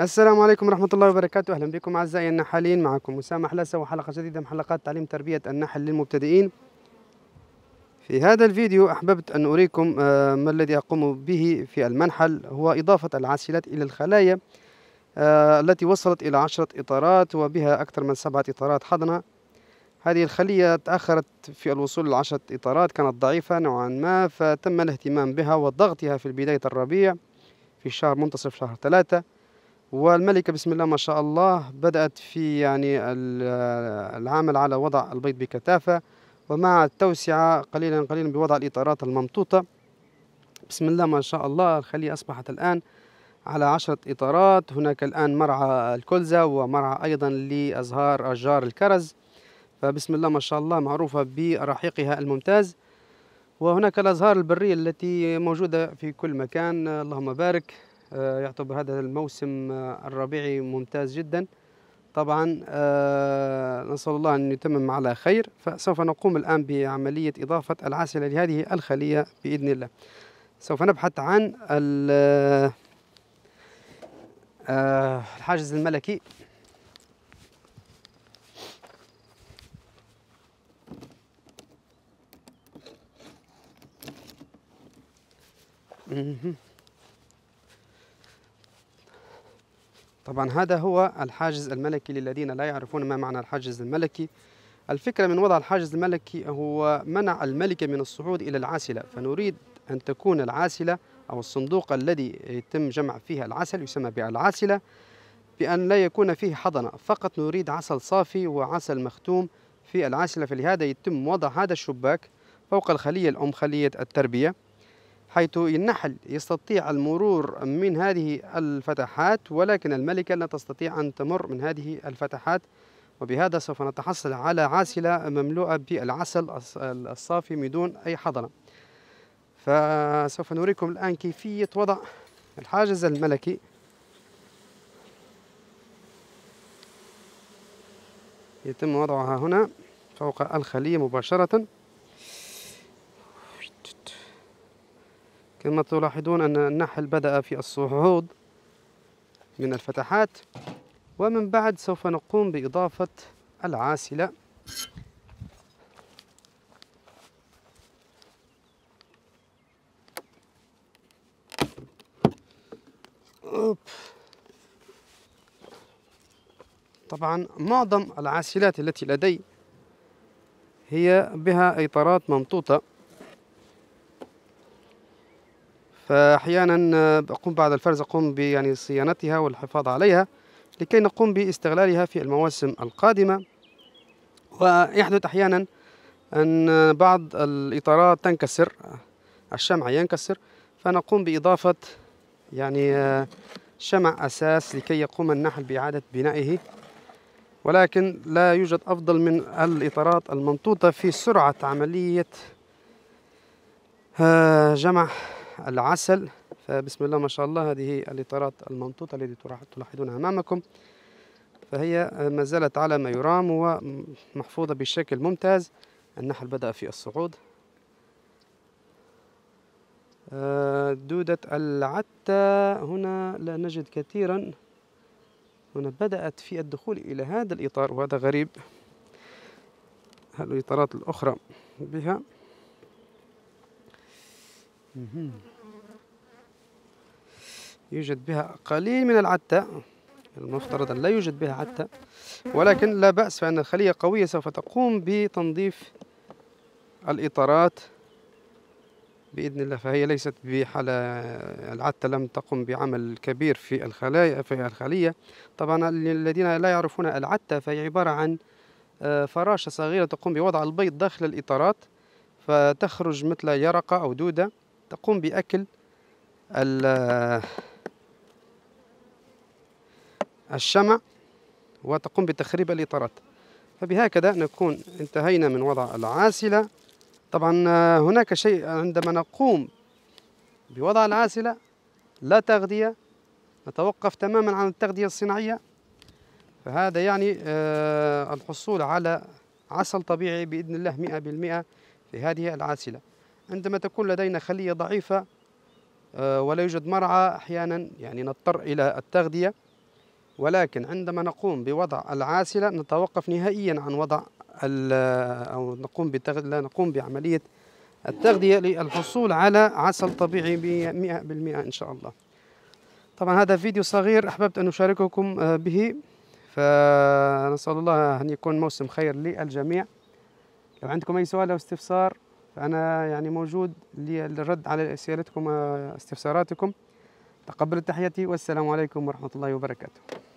السلام عليكم ورحمة الله وبركاته أهلا بكم أعزائي النحالين معكم وسام حلاسة وحلقة جديدة من حلقات تعليم تربية النحل للمبتدئين في هذا الفيديو أحببت أن أريكم آه، ما الذي أقوم به في المنحل هو إضافة العسلات إلى الخلايا آه، التي وصلت إلى عشرة إطارات وبها أكثر من سبعة إطارات حضنة هذه الخلية تأخرت في الوصول لعشرة إطارات كانت ضعيفة نوعا ما فتم الاهتمام بها وضغطها في بداية الربيع في الشهر منتصف شهر ثلاثة والملكة بسم الله ما شاء الله بدأت في يعني العمل على وضع البيض بكثافة ومع التوسعة قليلا قليلا بوضع الإطارات الممطوطة بسم الله ما شاء الله الخلية أصبحت الآن على عشرة إطارات هناك الآن مرعى الكلزة ومرعى أيضا لأزهار أشجار الكرز فبسم الله ما شاء الله معروفة برحيقها الممتاز وهناك الأزهار البرية التي موجودة في كل مكان اللهم بارك آه، يعتبر هذا الموسم آه، الربيعي ممتاز جدا طبعا آه، نسأل الله أن يتمم على خير فسوف نقوم الآن بعملية إضافة العسل لهذه الخلية بإذن الله سوف نبحث عن الحاجز الملكي Mm-hmm. طبعا هذا هو الحاجز الملكي للذين لا يعرفون ما معنى الحاجز الملكي الفكرة من وضع الحاجز الملكي هو منع الملكة من الصعود إلى العاسلة فنريد أن تكون العاسلة أو الصندوق الذي يتم جمع فيه العسل يسمى بالعاسلة بأن لا يكون فيه حضنة فقط نريد عسل صافي وعسل مختوم في العاسلة فلهذا يتم وضع هذا الشباك فوق الخلية الأم خلية التربية حيث النحل يستطيع المرور من هذه الفتحات ولكن الملكة لا تستطيع أن تمر من هذه الفتحات وبهذا سوف نتحصل على عاسلة مملوءة بالعسل الصافي من دون أي حضنة فسوف نريكم الآن كيفية وضع الحاجز الملكي يتم وضعها هنا فوق الخلية مباشرة كما تلاحظون أن النحل بدأ في الصعود من الفتحات ومن بعد سوف نقوم بإضافة العاسلة طبعا معظم العاسلات التي لدي هي بها إطارات ممطوطة فأحيانا آه، أقوم بعد الفرز أقوم يعني صيانتها والحفاظ عليها لكي نقوم باستغلالها في المواسم القادمة ويحدث أحيانا أن بعض الإطارات تنكسر الشمع ينكسر فنقوم بإضافة يعني آه، شمع أساس لكي يقوم النحل بإعادة بنائه ولكن لا يوجد أفضل من الإطارات المنطوطه في سرعة عملية آه، جمع العسل فبسم الله ما شاء الله هذه الإطارات المنطوطة التي تلاحظونها أمامكم فهي ما زالت على ما يرام ومحفوظة بشكل ممتاز النحل بدأ في الصعود آه، دودة العتة هنا لا نجد كثيرا هنا بدأت في الدخول إلى هذا الإطار وهذا غريب الإطارات الأخرى بها يوجد بها قليل من العتة المفترض أن لا يوجد بها عتة ولكن لا بأس فإن الخلية قوية سوف تقوم بتنظيف الإطارات بإذن الله فهي ليست بحالة العتة لم تقم بعمل كبير في الخلايا في الخلية طبعا الذين لا يعرفون العتة فهي عبارة عن آه، فراشة صغيرة تقوم بوضع البيض داخل الإطارات فتخرج مثل يرقة أو دودة تقوم بأكل الشمع وتقوم بتخريب الإطارات فبهكذا نكون انتهينا من وضع العاسلة طبعا آه، هناك شيء عندما نقوم بوضع العاسلة لا تغذية نتوقف تماما عن التغذية الصناعية فهذا يعني آه، الحصول على عسل طبيعي بإذن الله مئة بالمئة في هذه العاسلة عندما تكون لدينا خلية ضعيفة آه، ولا يوجد مرعى أحيانا يعني نضطر إلى التغذية ولكن عندما نقوم بوضع العاسلة نتوقف نهائيا عن وضع أو نقوم لا نقوم بعملية التغذية للحصول على عسل طبيعي بمئة بالمئة إن شاء الله طبعا هذا فيديو صغير أحببت أن أشارككم آه، به فنسأل الله أن يكون موسم خير للجميع لو عندكم أي سؤال أو استفسار فأنا يعني موجود للرد على أسئلتكم واستفساراتكم تقبل تحياتي والسلام عليكم ورحمة الله وبركاته